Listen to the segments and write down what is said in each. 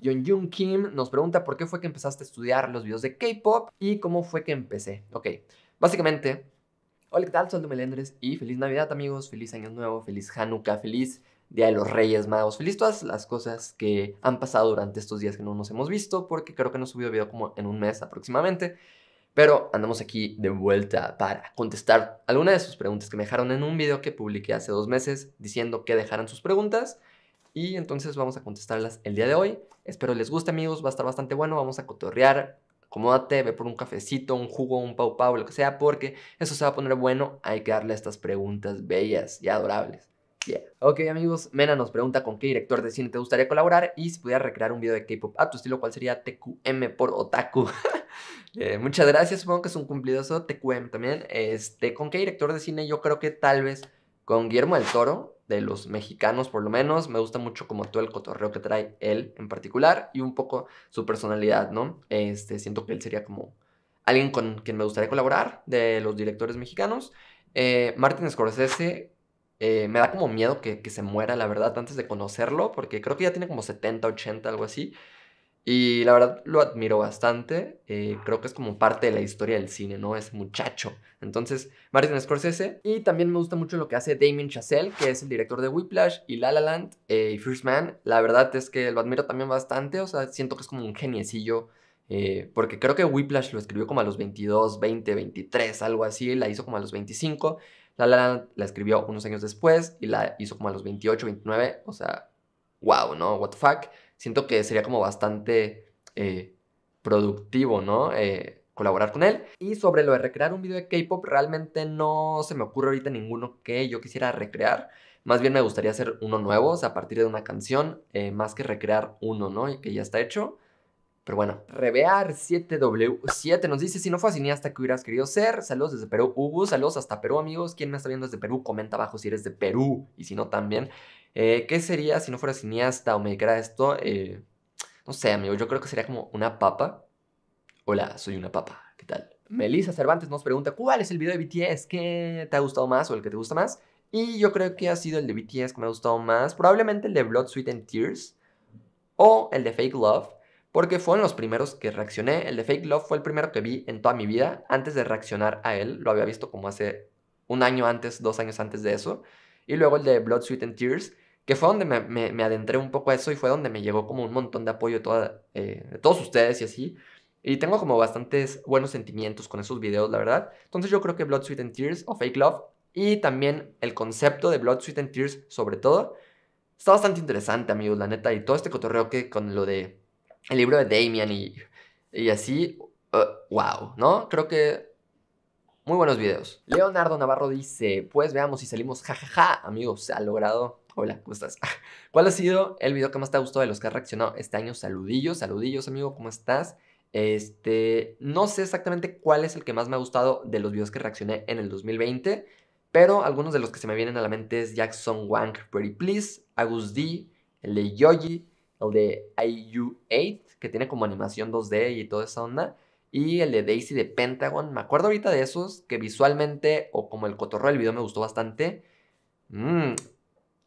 Yonjun Jung Kim nos pregunta por qué fue que empezaste a estudiar los videos de K-pop y cómo fue que empecé. Ok, básicamente, hola, ¿qué tal? Soy Melendres y feliz Navidad, amigos, feliz Año Nuevo, feliz Hanukkah, feliz Día de los Reyes Magos, feliz todas las cosas que han pasado durante estos días que no nos hemos visto, porque creo que no subido video como en un mes aproximadamente. Pero andamos aquí de vuelta para contestar alguna de sus preguntas que me dejaron en un video que publiqué hace dos meses diciendo que dejaran sus preguntas. Y entonces vamos a contestarlas el día de hoy. Espero les guste, amigos. Va a estar bastante bueno. Vamos a cotorrear. Acomódate, ve por un cafecito, un jugo, un pau pau, lo que sea, porque eso se va a poner bueno. Hay que darle estas preguntas bellas y adorables. Yeah. Ok amigos, Mena nos pregunta con qué director de cine te gustaría colaborar y si pudieras recrear un video de K-pop a tu estilo, ¿cuál sería TQM por otaku? Eh, muchas gracias, supongo que es un cumplidoso TQM también. Este, ¿Con qué director de cine? Yo creo que tal vez con Guillermo del Toro de los mexicanos por lo menos. Me gusta mucho como todo el cotorreo que trae él en particular y un poco su personalidad, ¿no? Este, siento que él sería como alguien con quien me gustaría colaborar de los directores mexicanos. Eh, Martin Scorsese eh, me da como miedo que, que, se muera, la verdad, antes de conocerlo, porque creo que ya tiene como 70, 80, algo así. Y la verdad lo admiro bastante. Eh, creo que es como parte de la historia del cine, ¿no? Es muchacho. Entonces, Martin Scorsese. Y también me gusta mucho lo que hace Damien Chazelle, que es el director de Whiplash y La La Land eh, y First Man. La verdad es que lo admiro también bastante. O sea, siento que es como un geniecillo. Eh, porque creo que Whiplash lo escribió como a los 22, 20, 23, algo así. La hizo como a los 25. La La Land la escribió unos años después y la hizo como a los 28, 29. O sea, wow, ¿no? What the fuck siento que sería como bastante eh, productivo, ¿no? Eh, colaborar con él. Y sobre lo de recrear un video de K-Pop, realmente no se me ocurre ahorita ninguno que yo quisiera recrear. Más bien me gustaría hacer uno nuevo, o sea, a partir de una canción, eh, más que recrear uno, ¿no? Y que ya está hecho. Pero bueno, Revear 7W7 nos dice, si no fue cineasta ¿qué hubieras querido ser, saludos desde Perú, Hugo, saludos hasta Perú amigos, ¿quién me está viendo desde Perú? Comenta abajo si eres de Perú y si no también. Eh, ¿Qué sería si no fuera cineasta o me dedicara esto? Eh, no sé amigo, yo creo que sería como una papa. Hola, soy una papa, ¿qué tal? Mm. Melissa Cervantes nos pregunta, ¿cuál es el video de BTS que te ha gustado más o el que te gusta más? Y yo creo que ha sido el de BTS que me ha gustado más, probablemente el de Blood, Sweet and Tears o el de Fake Love porque fueron los primeros que reaccioné. El de Fake Love fue el primero que vi en toda mi vida. Antes de reaccionar a él, lo había visto como hace un año antes, dos años antes de eso. Y luego el de Blood, Sweat and Tears, que fue donde me, me, adentré un poco a eso y fue donde me llegó como un montón de apoyo eh, de, todos ustedes y así. Y tengo como bastantes buenos sentimientos con esos videos, la verdad. Entonces yo creo que Blood, Sweat and Tears o Fake Love y también el concepto de Blood, Sweat and Tears sobre todo. Está bastante interesante, amigos, la neta. Y todo este cotorreo que con lo de el libro de Damian y, y así, wow, eh, ¿no? Creo que muy buenos videos. Leonardo Navarro dice, pues veamos si salimos, jajaja, amigos, se ha logrado. Hola, ¿cómo estás? ¿Cuál ha sido el video que más te ha gustado de los que has reaccionado este año? Saludillos, saludillos, amigo, ¿cómo estás? Este, no sé exactamente cuál es el que más me ha gustado de los videos que reaccioné en el 2020, pero algunos de los que se me vienen a la mente es Jackson Wang, Pretty Please, Agus D, el de Yogi, el de IU8, que tiene como animación 2D y toda esa onda, y el de Daisy de Pentagon. Me acuerdo ahorita de esos que visualmente o como el cotorro del video me gustó bastante. Mm,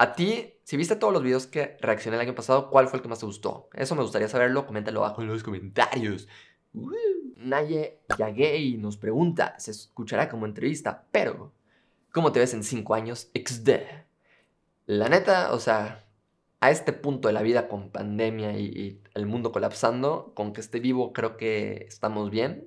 A ti, si viste todos los videos que reaccioné el año pasado, ¿cuál fue el que más te gustó? Eso me gustaría saberlo, coméntalo abajo en los comentarios. Uh. Naye Yagay nos pregunta, se escuchará como entrevista, pero ¿cómo te ves en 5 años XD? La neta, o sea, a este punto de la vida con pandemia y, el mundo colapsando, con que esté vivo creo que estamos bien.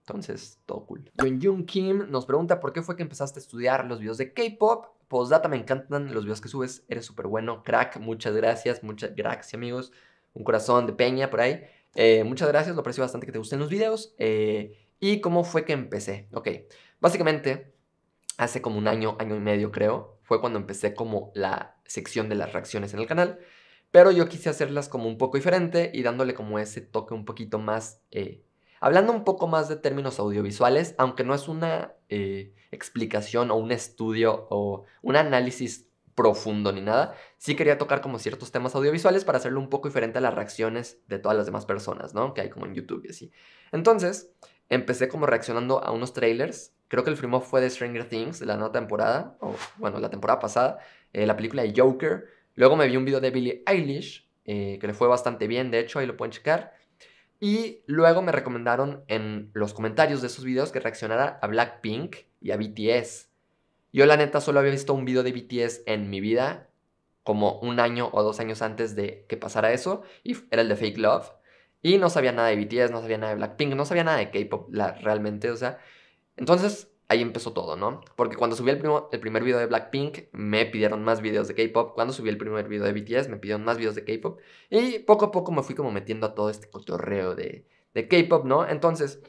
Entonces, todo cool. Jung Kim nos pregunta por qué fue que empezaste a estudiar los videos de K-pop. data me encantan los videos que subes. Eres súper bueno, crack. Muchas gracias, muchas gracias, amigos. Un corazón de peña por ahí. Eh, muchas gracias, lo aprecio bastante que te gusten los videos. Eh, ¿Y cómo fue que empecé? Ok, básicamente, hace como un año, año y medio creo, fue cuando empecé como la sección de las reacciones en el canal, pero yo quise hacerlas como un poco diferente y dándole como ese toque un poquito más... Eh, hablando un poco más de términos audiovisuales, aunque no es una eh, explicación o un estudio o un análisis profundo ni nada, sí quería tocar como ciertos temas audiovisuales para hacerlo un poco diferente a las reacciones de todas las demás personas, ¿no? Que hay como en YouTube y así. Entonces, empecé como reaccionando a unos trailers. Creo que el primero fue de Stranger Things, de la nueva temporada, o bueno, la temporada pasada, eh, la película de Joker. Luego me vi un video de Billie Eilish, eh, que le fue bastante bien, de hecho, ahí lo pueden checar. Y luego me recomendaron en los comentarios de esos videos que reaccionara a Blackpink y a BTS. Yo la neta solo había visto un video de BTS en mi vida, como un año o dos años antes de que pasara eso, y era el de Fake Love. Y no sabía nada de BTS, no sabía nada de Blackpink, no sabía nada de K-Pop realmente, o sea. Entonces ahí empezó todo, ¿no? Porque cuando subí el, el primer video de Blackpink, me pidieron más videos de K-pop. Cuando subí el primer video de BTS, me pidieron más videos de K-pop. Y poco a poco me fui como metiendo a todo este cotorreo de, de K-pop, ¿no? Entonces,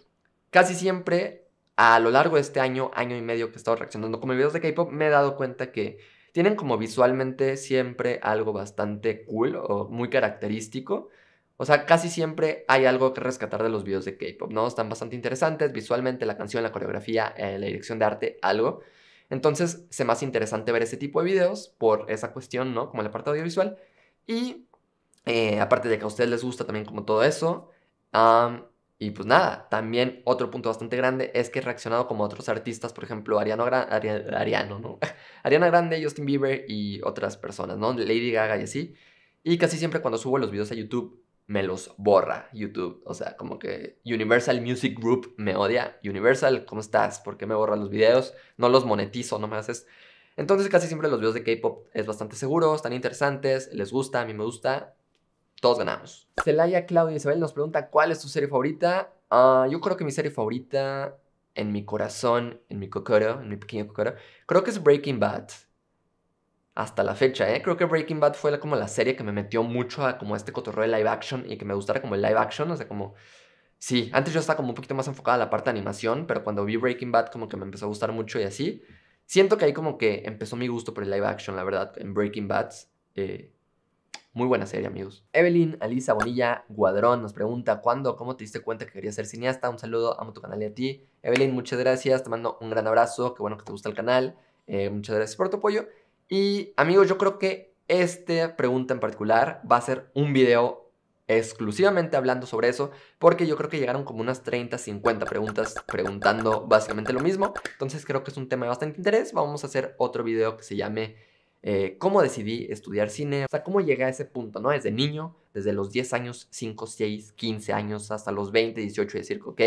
casi siempre a lo largo de este año, año y medio que he estado reaccionando con mis videos de K-pop, me he dado cuenta que tienen como visualmente siempre algo bastante cool o muy característico. O sea, casi siempre hay algo que rescatar de los videos de K-pop, ¿no? Están bastante interesantes visualmente, la canción, la coreografía, eh, la dirección de arte, algo. Entonces, se más interesante ver ese tipo de videos por esa cuestión, ¿no? Como la parte audiovisual. Y eh, aparte de que a ustedes les gusta también como todo eso. y pues nada, también otro punto bastante grande es que he reaccionado como otros artistas, por ejemplo, Ariana Grande, Justin Bieber y otras personas, ¿no? Lady Gaga y así. Y casi siempre cuando subo los videos a YouTube me los borra YouTube. O sea, como que Universal Music Group me odia. Universal, ¿cómo estás? ¿Por qué me borran los videos? No los monetizo, no me haces... Entonces casi siempre los videos de K-Pop es bastante seguro, están interesantes, les gusta, a mí me gusta. Todos ganamos. Celaya, Claudia y Isabel nos pregunta cuál es tu serie favorita. Ah, yo creo que mi serie favorita en mi corazón, en mi cocoro, en mi pequeño cocoro, creo que es Breaking Bad hasta la fecha, ¿eh? Creo que Breaking Bad fue como la serie que me metió mucho a como este cotorreo de live action y que me gustara como el live action, o sea, como... Sí, antes yo estaba como un poquito más enfocada a la parte de animación, pero cuando vi Breaking Bad como que me empezó a gustar mucho y así. Siento que ahí como que empezó mi gusto por el live action, la verdad, en Breaking Bad. Eh, muy buena serie, amigos. Evelyn Alisa Bonilla Guadrón nos pregunta, ¿cuándo, cómo te diste cuenta que querías ser cineasta? Un saludo, amo tu canal y a ti. Evelyn, muchas gracias, te mando un gran abrazo, qué bueno que te gusta el canal. Eh, muchas gracias por tu apoyo. Y amigos, yo creo que esta pregunta en particular va a ser un video exclusivamente hablando sobre eso, porque yo creo que llegaron como unas 30, 50 preguntas preguntando básicamente lo mismo. Entonces creo que es un tema de bastante interés. Vamos a hacer otro video que se llame eh, cómo decidí estudiar cine, o sea, cómo llegué a ese punto, ¿no? Desde niño, desde los 10 años, 5, 6, 15 años, hasta los 20, 18 y decir, ok,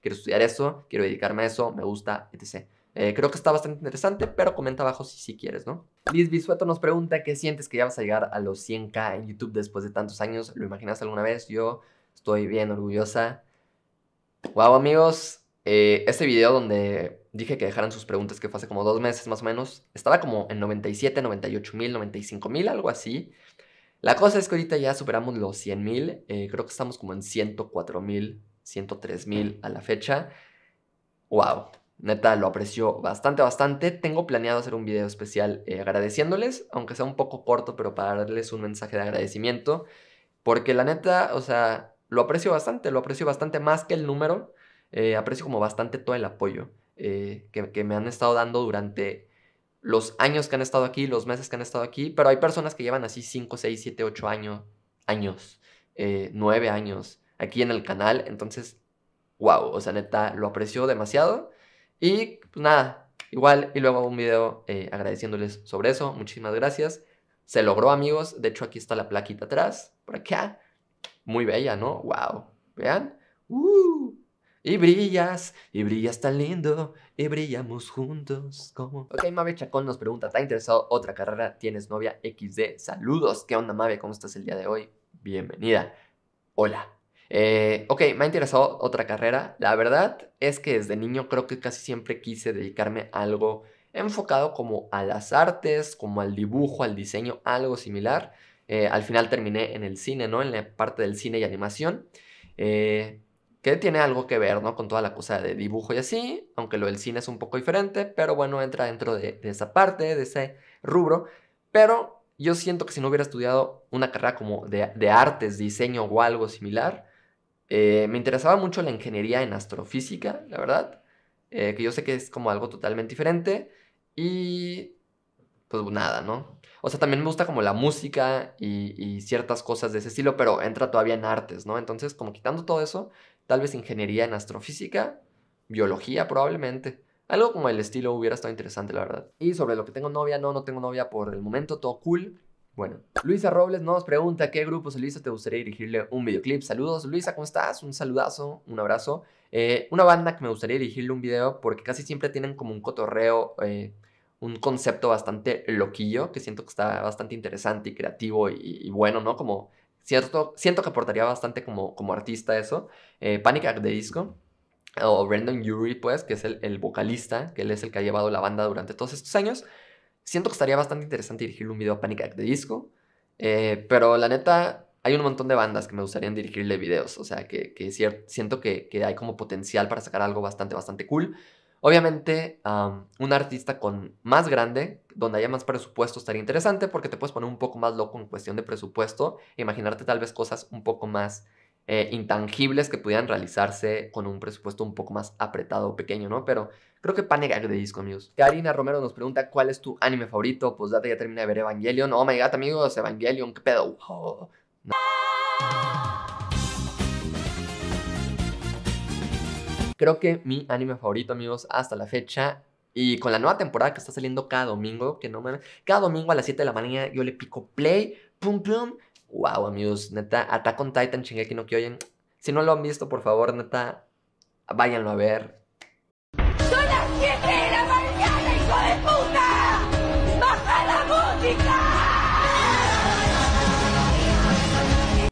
quiero estudiar eso, quiero dedicarme a eso, me gusta, etc. Eh, creo que está bastante interesante, pero comenta abajo si, si quieres, ¿no? Liz Bisueto nos pregunta qué sientes que ya vas a llegar a los 100k en YouTube después de tantos años. ¿Lo imaginas alguna vez? Yo estoy bien orgullosa. Wow, amigos. Eh, este video donde dije que dejaran sus preguntas, que fue hace como dos meses más o menos, estaba como en 97, 98 mil, 95 mil, algo así. La cosa es que ahorita ya superamos los 100 mil, eh, creo que estamos como en 104 mil, 103 mil a la fecha. ¡Wow! Neta, lo aprecio bastante, bastante. Tengo planeado hacer un video especial eh, agradeciéndoles, aunque sea un poco corto, pero para darles un mensaje de agradecimiento. Porque la neta, o sea, lo aprecio bastante, lo aprecio bastante más que el número. Eh, aprecio como bastante todo el apoyo eh, que, me han estado dando durante los años que han estado aquí, los meses que han estado aquí. Pero hay personas que llevan así 5, 6, 7, 8 años, años, 9 años aquí en el canal. Entonces, wow, o sea, neta, lo aprecio demasiado. Y pues nada, igual y luego un video eh, agradeciéndoles sobre eso. Muchísimas gracias. Se logró, amigos. De hecho, aquí está la plaquita atrás. Por acá. Muy bella, ¿no? ¡Wow! ¿Vean? ¡Uh! Y brillas, y brillas tan lindo, y brillamos juntos ¿cómo? Ok, Mave Chacón nos pregunta, ¿está interesado otra carrera? ¿Tienes novia XD? Saludos, ¿qué onda Mavia? ¿Cómo estás el día de hoy? Bienvenida. Hola. Eh, ok, me ha interesado otra carrera. La verdad es que desde niño creo que casi siempre quise dedicarme a algo enfocado como a las artes, como al dibujo, al diseño, algo similar. Eh, al final terminé en el cine, ¿no? En la parte del cine y animación. Eh, que tiene algo que ver, ¿no? Con toda la cosa de dibujo y así, aunque lo del cine es un poco diferente, pero bueno, entra dentro de, esa parte, de ese rubro. Pero yo siento que si no hubiera estudiado una carrera como de artes, diseño o algo similar, eh, me interesaba mucho la ingeniería en astrofísica, la verdad, eh, que yo sé que es como algo totalmente diferente. Y pues nada, ¿no? O sea, también me gusta como la música y, y, ciertas cosas de ese estilo, pero entra todavía en artes, ¿no? Entonces, como quitando todo eso, tal vez ingeniería en astrofísica, biología probablemente. Algo como el estilo hubiera estado interesante, la verdad. Y sobre lo que tengo novia, no, no tengo novia por el momento, todo cool. Bueno, Luisa Robles nos pregunta qué grupo solista te gustaría dirigirle un videoclip. Saludos, Luisa, ¿cómo estás? Un saludazo, un abrazo. Eh, una banda que me gustaría dirigirle un video porque casi siempre tienen como un cotorreo, eh, un concepto bastante loquillo que siento que está bastante interesante y creativo y, bueno, ¿no? Como cierto siento que aportaría bastante como, como artista eso. Eh, Panic at de Disco o Brandon Urie, pues, que es el, el vocalista, que él es el que ha llevado la banda durante todos estos años siento que estaría bastante interesante dirigirle un video a Panic de disco, eh, pero la neta, hay un montón de bandas que me gustaría dirigirle videos, o sea, que, que siento que, hay como potencial para sacar algo bastante, bastante cool. Obviamente, un artista con más grande, donde haya más presupuesto, estaría interesante porque te puedes poner un poco más loco en cuestión de presupuesto e imaginarte tal vez cosas un poco más eh, intangibles que pudieran realizarse con un presupuesto un poco más apretado o pequeño, ¿no? Pero creo que Panic de Disco amigos. Karina Romero nos pregunta cuál es tu anime favorito. Pues date, ya termina de ver Evangelion. Oh my god, amigos, Evangelion, qué pedo. Creo que mi anime favorito, amigos, hasta la fecha y con la nueva temporada que está saliendo cada domingo, que no me... Cada domingo a las 7 de la mañana yo le pico play, pum, pum, wow, amigos, neta, Attack con Titan, que no oyen. Si no lo han visto, por favor, neta, váyanlo a ver. ¡Son las 7 de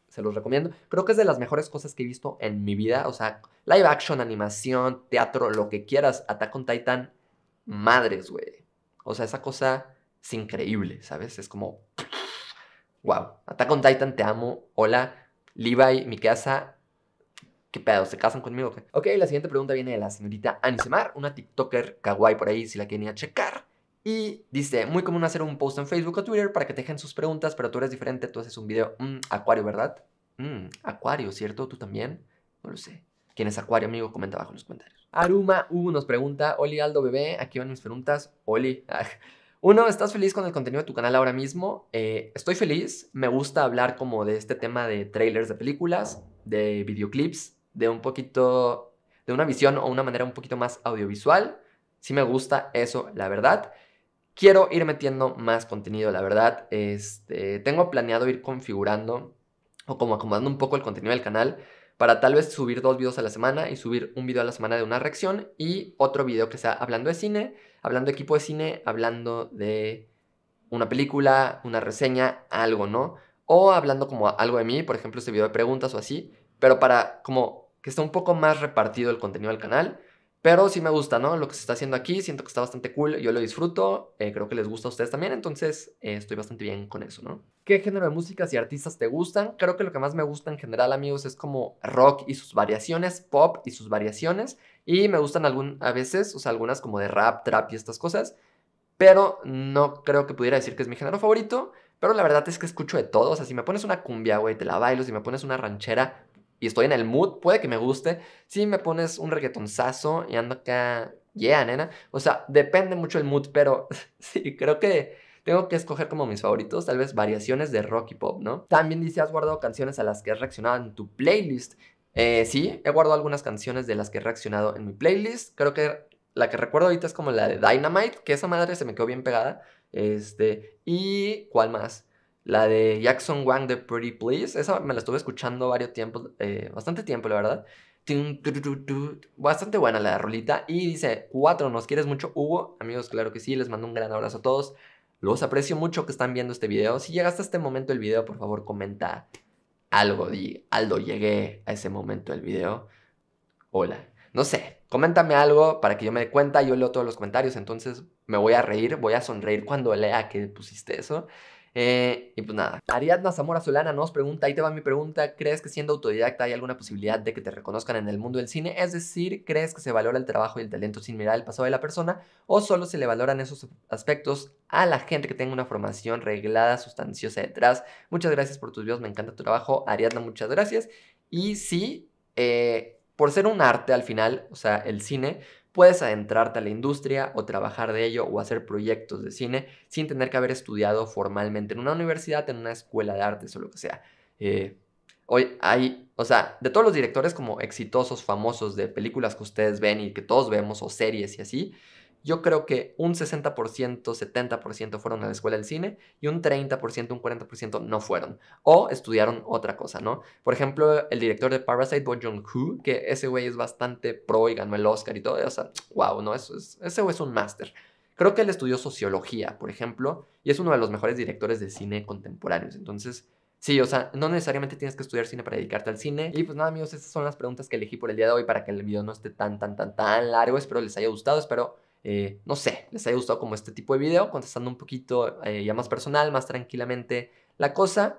Se los recomiendo. Creo que es de las mejores cosas que he visto en mi vida. O sea, live action, animación, teatro, lo que quieras. Attack on Titan, madres, güey. O sea, esa cosa es increíble, ¿sabes? Es como, wow. Attack Titan, te amo. Hola, Levi, mi casa. ¿Qué pedo? ¿Se casan conmigo? ok, la siguiente pregunta viene de la señorita Anisemar, una TikToker kawaii por ahí, si la a checar. Y dice, muy común hacer un post en Facebook o Twitter para que te dejen sus preguntas, pero tú eres diferente, tú haces un video, mm, Acuario, ¿verdad? Mm, Acuario, ¿cierto? ¿Tú también? No lo sé. ¿Quién es Acuario, amigo? Comenta abajo en los comentarios. Aruma U nos pregunta, Oli Aldo Bebé, aquí van mis preguntas. Oli, ah, uno, ¿estás feliz con el contenido de tu canal ahora mismo? Eh, estoy feliz, me gusta hablar como de este tema de trailers de películas, de videoclips, de un poquito, de una visión o una manera un poquito más audiovisual. Sí me gusta eso, la verdad. Quiero ir metiendo más contenido, la verdad. Este, tengo planeado ir configurando o como acomodando un poco el contenido del canal para tal vez subir dos videos a la semana y subir un video a la semana de una reacción y otro video que sea hablando de cine, hablando de equipo de cine, hablando de una película, una reseña, algo, ¿no? O hablando como algo de mí, por ejemplo, este video de preguntas o así, pero para como que esté un poco más repartido el contenido del canal pero sí me gusta, ¿no? Lo que se está haciendo aquí, siento que está bastante cool, yo lo disfruto, eh, creo que les gusta a ustedes también, entonces eh, estoy bastante bien con eso, ¿no? ¿Qué género de músicas y artistas te gustan? Creo que lo que más me gusta en general, amigos, es como rock y sus variaciones, pop y sus variaciones, y me gustan algún, a veces, o sea, algunas como de rap, trap y estas cosas, pero no creo que pudiera decir que es mi género favorito, pero la verdad es que escucho de todo, o sea, si me pones una cumbia, güey, te la bailo, si me pones una ranchera, y estoy en el mood, puede que me guste. Si me pones un reggaetonzazo y ando acá, yeah, nena. O sea, depende mucho el mood, pero sí, creo que tengo que escoger como mis favoritos, tal vez variaciones de rock y pop, ¿no? También dice, ¿has guardado canciones a las que has reaccionado en tu playlist? Eh, sí, he guardado algunas canciones de las que he reaccionado en mi playlist. Creo que la que recuerdo ahorita es como la de Dynamite, que esa madre se me quedó bien pegada. Este, y ¿cuál más? La de Jackson Wang The Pretty Please, esa me la estuve escuchando varios tiempos, eh, bastante tiempo, la verdad. Bastante buena la rolita. Y dice, cuatro, nos quieres mucho, Hugo. Amigos, claro que sí, les mando un gran abrazo a todos. Los aprecio mucho que están viendo este video. Si llegaste a este momento del video, por favor, comenta algo. Di, Aldo, llegué a ese momento del video. Hola. No sé, coméntame algo para que yo me dé cuenta. Yo leo todos los comentarios, entonces me voy a reír, voy a sonreír cuando lea que pusiste eso. Eh, y pues nada, Ariadna Zamora Solana nos pregunta, ahí te va mi pregunta, ¿crees que siendo autodidacta hay alguna posibilidad de que te reconozcan en el mundo del cine? Es decir, ¿crees que se valora el trabajo y el talento sin mirar el pasado de la persona o solo se le valoran esos aspectos a la gente que tenga una formación reglada, sustanciosa detrás? Muchas gracias por tus videos, me encanta tu trabajo, Ariadna, muchas gracias. Y sí, eh, por ser un arte al final, o sea, el cine, Puedes adentrarte a la industria o trabajar de ello o hacer proyectos de cine sin tener que haber estudiado formalmente en una universidad, en una escuela de artes o lo que sea. Eh, hoy hay, o sea, de todos los directores como exitosos, famosos de películas que ustedes ven y que todos vemos o series y así, yo creo que un 60%, 70% fueron a la escuela del cine y un 30%, un 40% no fueron o estudiaron otra cosa, ¿no? Por ejemplo, el director de Parasite, Bong Joon-ho, que ese güey es bastante pro y ganó el Oscar y todo, o sea, wow, ¿no? Eso es, ese güey es un máster. Creo que él estudió sociología, por ejemplo, y es uno de los mejores directores de cine contemporáneos. Entonces, Sí, o sea, no necesariamente tienes que estudiar cine para dedicarte al cine. Y pues nada, amigos, esas son las preguntas que elegí por el día de hoy para que el video no esté tan, tan, tan, tan largo. Espero les haya gustado, espero eh, no sé, les haya gustado como este tipo de video, contestando un poquito eh, ya más personal, más tranquilamente la cosa.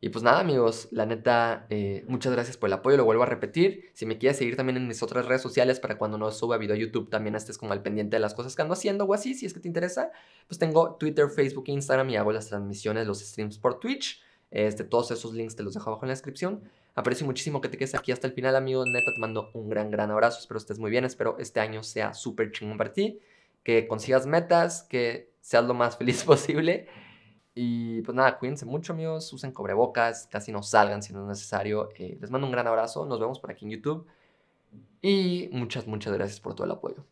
y pues nada, amigos, la neta, eh, muchas gracias por el apoyo, lo vuelvo a repetir. Si me quieres seguir también en mis otras redes sociales para cuando no suba video a YouTube, también estés como al pendiente de las cosas que ando haciendo o así, si es que te interesa. Pues tengo Twitter, Facebook, Instagram y hago las transmisiones, los streams por Twitch. Este, todos esos links te los dejo abajo en la descripción. Aprecio muchísimo que te quedes aquí hasta el final, amigo. Neta, te mando un gran, gran abrazo. Espero estés muy bien. Espero este año sea súper chingón para ti. Que consigas metas, que seas lo más feliz posible. Y pues nada, cuídense mucho, amigos. Usen cobrebocas, casi no salgan si no es necesario. Eh, les mando un gran abrazo. Nos vemos por aquí en YouTube. Y muchas, muchas gracias por todo el apoyo.